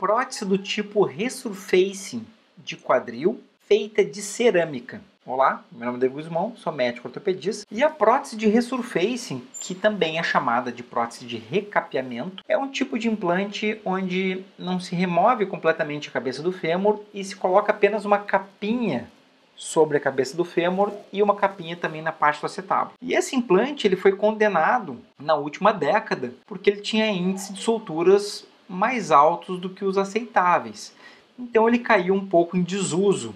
prótese do tipo resurfacing de quadril, feita de cerâmica. Olá, meu nome é David Guzmão, sou médico ortopedista. E a prótese de resurfacing, que também é chamada de prótese de recapeamento, é um tipo de implante onde não se remove completamente a cabeça do fêmur e se coloca apenas uma capinha sobre a cabeça do fêmur e uma capinha também na parte do acetábulo. E esse implante ele foi condenado na última década porque ele tinha índice de solturas mais altos do que os aceitáveis. Então ele caiu um pouco em desuso.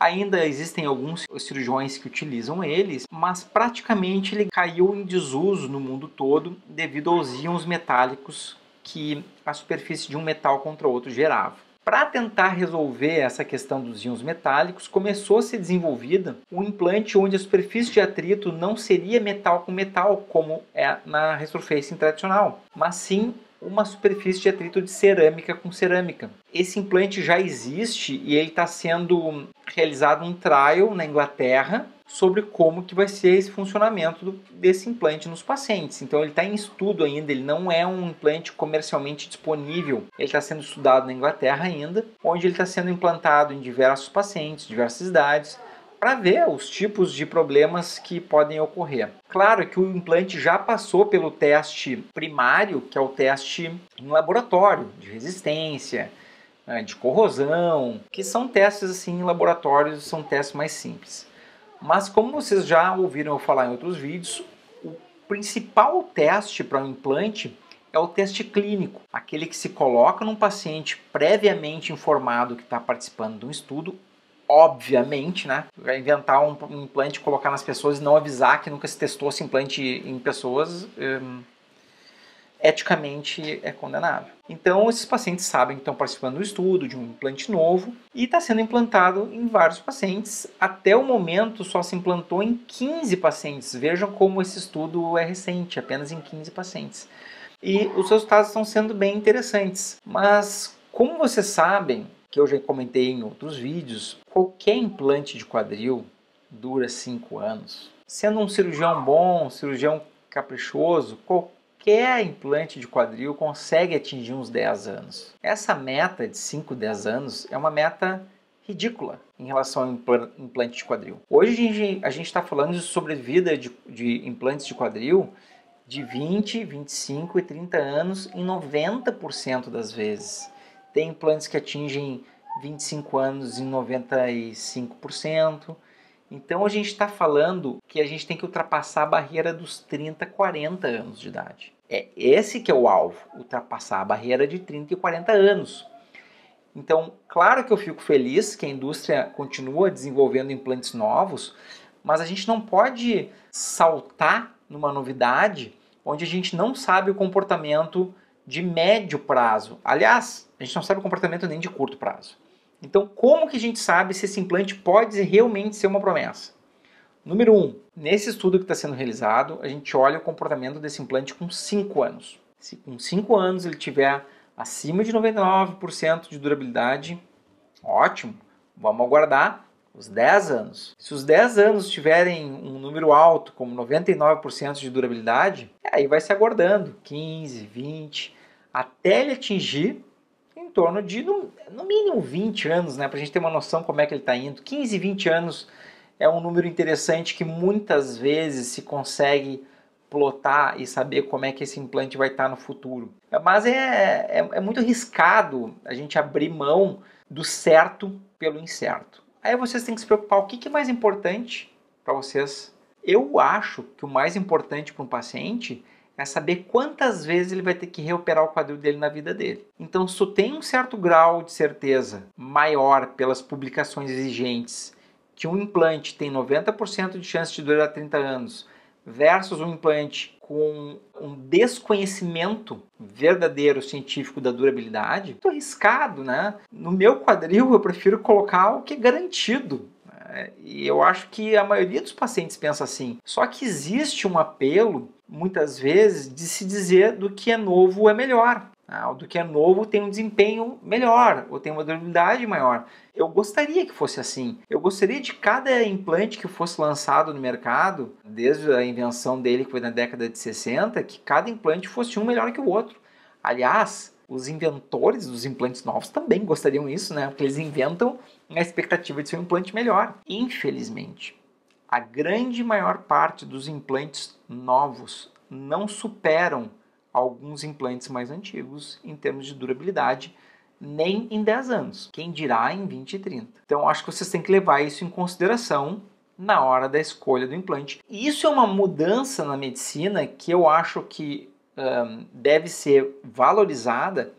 Ainda existem alguns cirurgiões que utilizam eles, mas praticamente ele caiu em desuso no mundo todo devido aos íons metálicos que a superfície de um metal contra outro gerava. Para tentar resolver essa questão dos íons metálicos, começou a ser desenvolvida um implante onde a superfície de atrito não seria metal com metal, como é na resurfacing tradicional, mas sim uma superfície de atrito de cerâmica com cerâmica. Esse implante já existe e ele está sendo realizado um trial na Inglaterra sobre como que vai ser esse funcionamento do, desse implante nos pacientes. Então ele está em estudo ainda, ele não é um implante comercialmente disponível. Ele está sendo estudado na Inglaterra ainda, onde ele está sendo implantado em diversos pacientes, diversas idades para ver os tipos de problemas que podem ocorrer. Claro que o implante já passou pelo teste primário, que é o teste em laboratório, de resistência, né, de corrosão, que são testes assim em laboratórios, são testes mais simples. Mas como vocês já ouviram eu falar em outros vídeos, o principal teste para um implante é o teste clínico, aquele que se coloca num paciente previamente informado que está participando de um estudo obviamente, né? Inventar um implante, colocar nas pessoas e não avisar que nunca se testou esse implante em pessoas, hum, eticamente é condenável. Então, esses pacientes sabem que estão participando do estudo de um implante novo e está sendo implantado em vários pacientes. Até o momento, só se implantou em 15 pacientes. Vejam como esse estudo é recente, apenas em 15 pacientes. E os resultados estão sendo bem interessantes. Mas, como vocês sabem, que eu já comentei em outros vídeos, qualquer implante de quadril dura 5 anos. Sendo um cirurgião bom, um cirurgião caprichoso, qualquer implante de quadril consegue atingir uns 10 anos. Essa meta de 5, 10 anos é uma meta ridícula em relação ao implante de quadril. Hoje a gente está falando sobre vida de, de implantes de quadril de 20, 25 e 30 anos em 90% das vezes. Tem implantes que atingem 25 anos em 95%. Então a gente está falando que a gente tem que ultrapassar a barreira dos 30, 40 anos de idade. É esse que é o alvo, ultrapassar a barreira de 30 e 40 anos. Então, claro que eu fico feliz que a indústria continua desenvolvendo implantes novos, mas a gente não pode saltar numa novidade onde a gente não sabe o comportamento de médio prazo. Aliás, a gente não sabe o comportamento nem de curto prazo. Então, como que a gente sabe se esse implante pode realmente ser uma promessa? Número 1. Um, nesse estudo que está sendo realizado, a gente olha o comportamento desse implante com 5 anos. Se com 5 anos ele tiver acima de 99% de durabilidade, ótimo, vamos aguardar os 10 anos. Se os 10 anos tiverem um número alto, como 99% de durabilidade, aí vai se aguardando 15, 20, até ele atingir em torno de no, no mínimo 20 anos, né, para a gente ter uma noção como é que ele está indo. 15, 20 anos é um número interessante que muitas vezes se consegue plotar e saber como é que esse implante vai estar tá no futuro. Mas é, é, é muito arriscado a gente abrir mão do certo pelo incerto. Aí vocês têm que se preocupar o que é mais importante para vocês. Eu acho que o mais importante para um paciente é saber quantas vezes ele vai ter que reoperar o quadril dele na vida dele. Então, se tu tem um certo grau de certeza maior pelas publicações exigentes que um implante tem 90% de chance de durar 30 anos, versus um implante com um desconhecimento verdadeiro científico da durabilidade, muito arriscado, né? No meu quadril eu prefiro colocar o que é garantido. Né? E eu acho que a maioria dos pacientes pensa assim. Só que existe um apelo, muitas vezes, de se dizer do que é novo é melhor. Ah, do que é novo tem um desempenho melhor ou tem uma durabilidade maior. Eu gostaria que fosse assim. Eu gostaria de cada implante que fosse lançado no mercado, desde a invenção dele que foi na década de 60, que cada implante fosse um melhor que o outro. Aliás, os inventores dos implantes novos também gostariam isso, né? Porque eles inventam na expectativa de ser um implante melhor. Infelizmente, a grande maior parte dos implantes novos não superam alguns implantes mais antigos em termos de durabilidade, nem em 10 anos. Quem dirá em 20 e 30. Então acho que vocês têm que levar isso em consideração na hora da escolha do implante. E isso é uma mudança na medicina que eu acho que um, deve ser valorizada,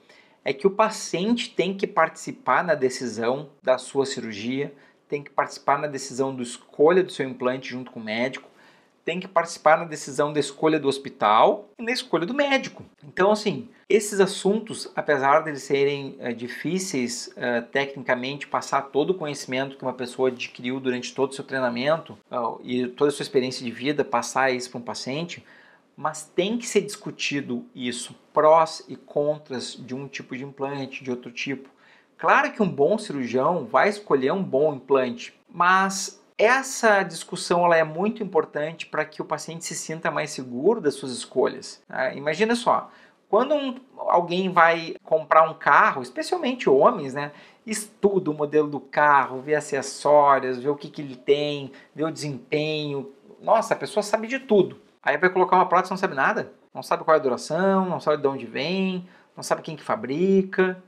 é que o paciente tem que participar na decisão da sua cirurgia, tem que participar na decisão da escolha do seu implante junto com o médico, tem que participar na decisão da escolha do hospital e na escolha do médico. Então, assim, esses assuntos, apesar de eles serem eh, difíceis eh, tecnicamente, passar todo o conhecimento que uma pessoa adquiriu durante todo o seu treinamento eh, e toda a sua experiência de vida, passar isso para um paciente, mas tem que ser discutido isso, prós e contras de um tipo de implante, de outro tipo. Claro que um bom cirurgião vai escolher um bom implante, mas essa discussão ela é muito importante para que o paciente se sinta mais seguro das suas escolhas. Tá? Imagina só, quando um, alguém vai comprar um carro, especialmente homens, né? Estuda o modelo do carro, vê acessórios, vê o que, que ele tem, vê o desempenho. Nossa, a pessoa sabe de tudo. Aí vai colocar uma prótese não sabe nada. Não sabe qual é a duração, não sabe de onde vem, não sabe quem que fabrica.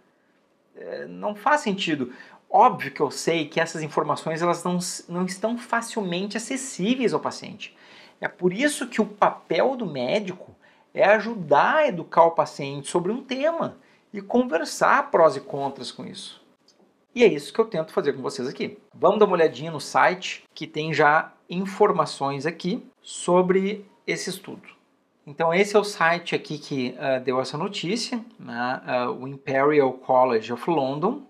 É, não faz sentido. Óbvio que eu sei que essas informações elas não, não estão facilmente acessíveis ao paciente. É por isso que o papel do médico é ajudar a educar o paciente sobre um tema e conversar prós e contras com isso. E é isso que eu tento fazer com vocês aqui. Vamos dar uma olhadinha no site que tem já informações aqui sobre esse estudo. Então esse é o site aqui que uh, deu essa notícia, né? uh, o Imperial College of London,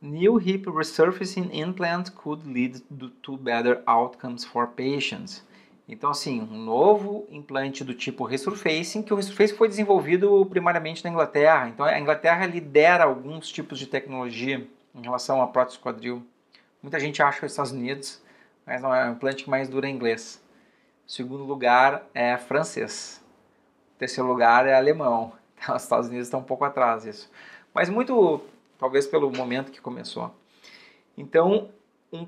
new hip resurfacing implant could lead to better outcomes for patients. Então, assim, um novo implante do tipo resurfacing, que o resurfacing foi desenvolvido primariamente na Inglaterra. Então, a Inglaterra lidera alguns tipos de tecnologia em relação à prótese quadril. Muita gente acha que é os Estados Unidos, mas não é, é um implante que mais dura em inglês. segundo lugar é francês. terceiro lugar é alemão. Então, os Estados Unidos estão tá um pouco atrás disso. Mas muito talvez pelo momento que começou. Então, um,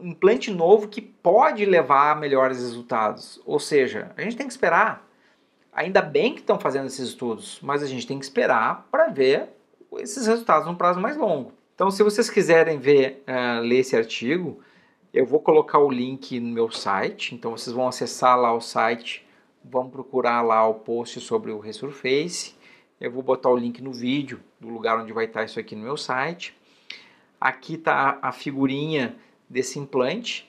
um implante novo que pode levar a melhores resultados. Ou seja, a gente tem que esperar. Ainda bem que estão fazendo esses estudos, mas a gente tem que esperar para ver esses resultados num prazo mais longo. Então, se vocês quiserem ver, uh, ler esse artigo, eu vou colocar o link no meu site. Então, vocês vão acessar lá o site, vão procurar lá o post sobre o Resurface eu vou botar o link no vídeo do lugar onde vai estar isso aqui no meu site. Aqui está a figurinha desse implante.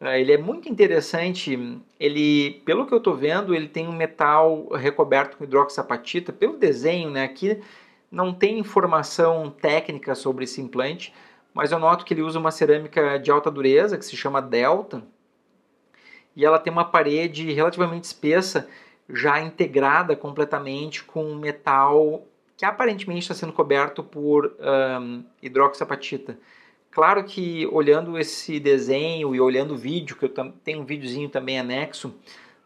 Ah, ele é muito interessante. Ele, pelo que eu estou vendo, ele tem um metal recoberto com hidroxapatita. Pelo desenho, né? Aqui não tem informação técnica sobre esse implante, mas eu noto que ele usa uma cerâmica de alta dureza que se chama Delta e ela tem uma parede relativamente espessa já integrada completamente com um metal que aparentemente está sendo coberto por um, hidroxapatita. Claro que olhando esse desenho e olhando o vídeo, que eu tenho um videozinho também anexo,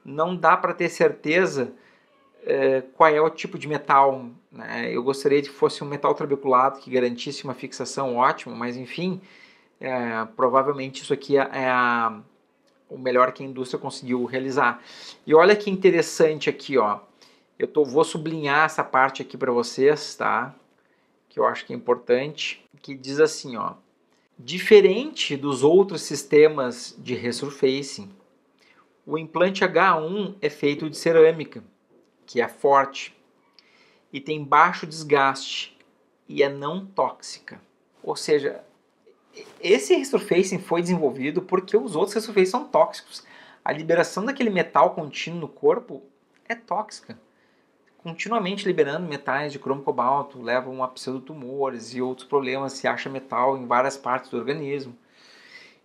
não dá para ter certeza é, qual é o tipo de metal. Né? Eu gostaria que fosse um metal trabeculado que garantisse uma fixação ótima, mas enfim, é, provavelmente isso aqui é a, é o melhor que a indústria conseguiu realizar. E olha que interessante aqui, ó. Eu tô, vou sublinhar essa parte aqui para vocês, tá? Que eu acho que é importante, que diz assim, ó. Diferente dos outros sistemas de resurfacing, o implante H1 é feito de cerâmica, que é forte e tem baixo desgaste e é não tóxica. Ou seja, esse resurfacing foi desenvolvido porque os outros resurfacing são tóxicos. A liberação daquele metal contínuo no corpo é tóxica. Continuamente liberando metais de cromo cobalto levam a pseudotumores e outros problemas, se acha metal em várias partes do organismo.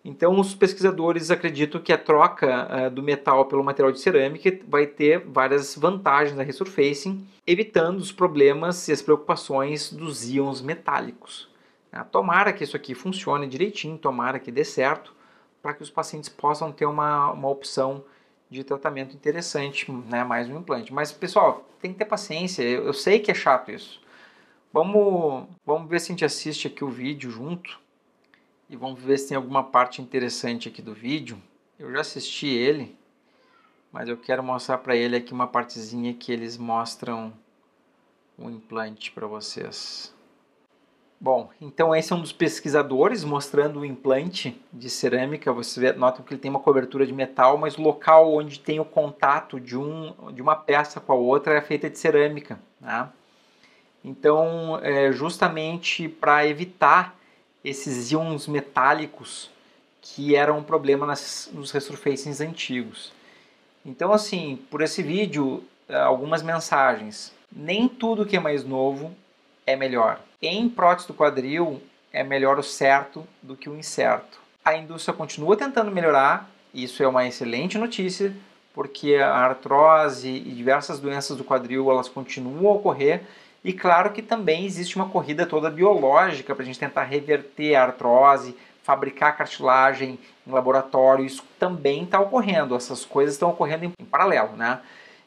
Então, os pesquisadores acreditam que a troca uh, do metal pelo material de cerâmica vai ter várias vantagens na resurfacing, evitando os problemas e as preocupações dos íons metálicos. Né? Tomara que isso aqui funcione direitinho, tomara que dê certo, para que os pacientes possam ter uma, uma opção de tratamento interessante, né? mais um implante. Mas, pessoal, tem que ter paciência, eu, eu sei que é chato isso. Vamos, vamos ver se a gente assiste aqui o vídeo junto e vamos ver se tem alguma parte interessante aqui do vídeo. Eu já assisti ele, mas eu quero mostrar para ele aqui uma partezinha que eles mostram o um implante para vocês. Bom, então esse é um dos pesquisadores mostrando o implante de cerâmica. Você nota que ele tem uma cobertura de metal, mas o local onde tem o contato de, um, de uma peça com a outra é feita de cerâmica. Né? Então, é justamente para evitar esses íons metálicos que eram um problema nas, nos resurfacings antigos. Então, assim, por esse vídeo, é, algumas mensagens. Nem tudo que é mais novo é melhor. Em prótese do quadril, é melhor o certo do que o incerto. A indústria continua tentando melhorar, isso é uma excelente notícia, porque a artrose e diversas doenças do quadril elas continuam a ocorrer e claro que também existe uma corrida toda biológica para a gente tentar reverter a artrose, fabricar cartilagem em laboratório, isso também está ocorrendo, essas coisas estão ocorrendo em paralelo, né?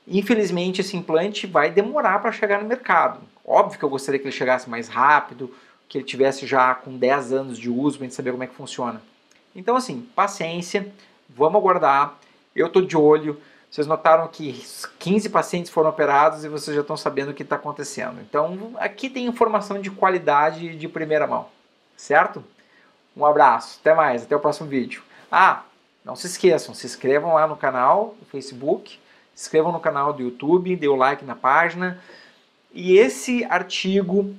Infelizmente esse implante vai demorar para chegar no mercado, Óbvio que eu gostaria que ele chegasse mais rápido, que ele tivesse já com 10 anos de uso para gente saber como é que funciona. Então, assim, paciência, vamos aguardar. Eu estou de olho. Vocês notaram que 15 pacientes foram operados e vocês já estão sabendo o que está acontecendo. Então, aqui tem informação de qualidade de primeira mão, certo? Um abraço, até mais, até o próximo vídeo. Ah, não se esqueçam, se inscrevam lá no canal do Facebook, se inscrevam no canal do YouTube, dê o like na página. E esse artigo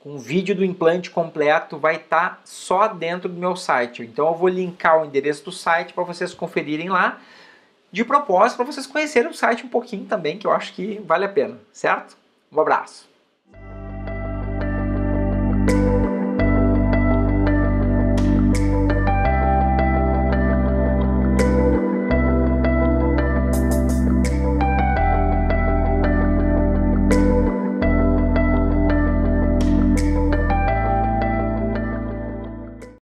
com o vídeo do implante completo vai estar tá só dentro do meu site. Então eu vou linkar o endereço do site para vocês conferirem lá. De propósito, para vocês conhecerem o site um pouquinho também, que eu acho que vale a pena, certo? Um abraço.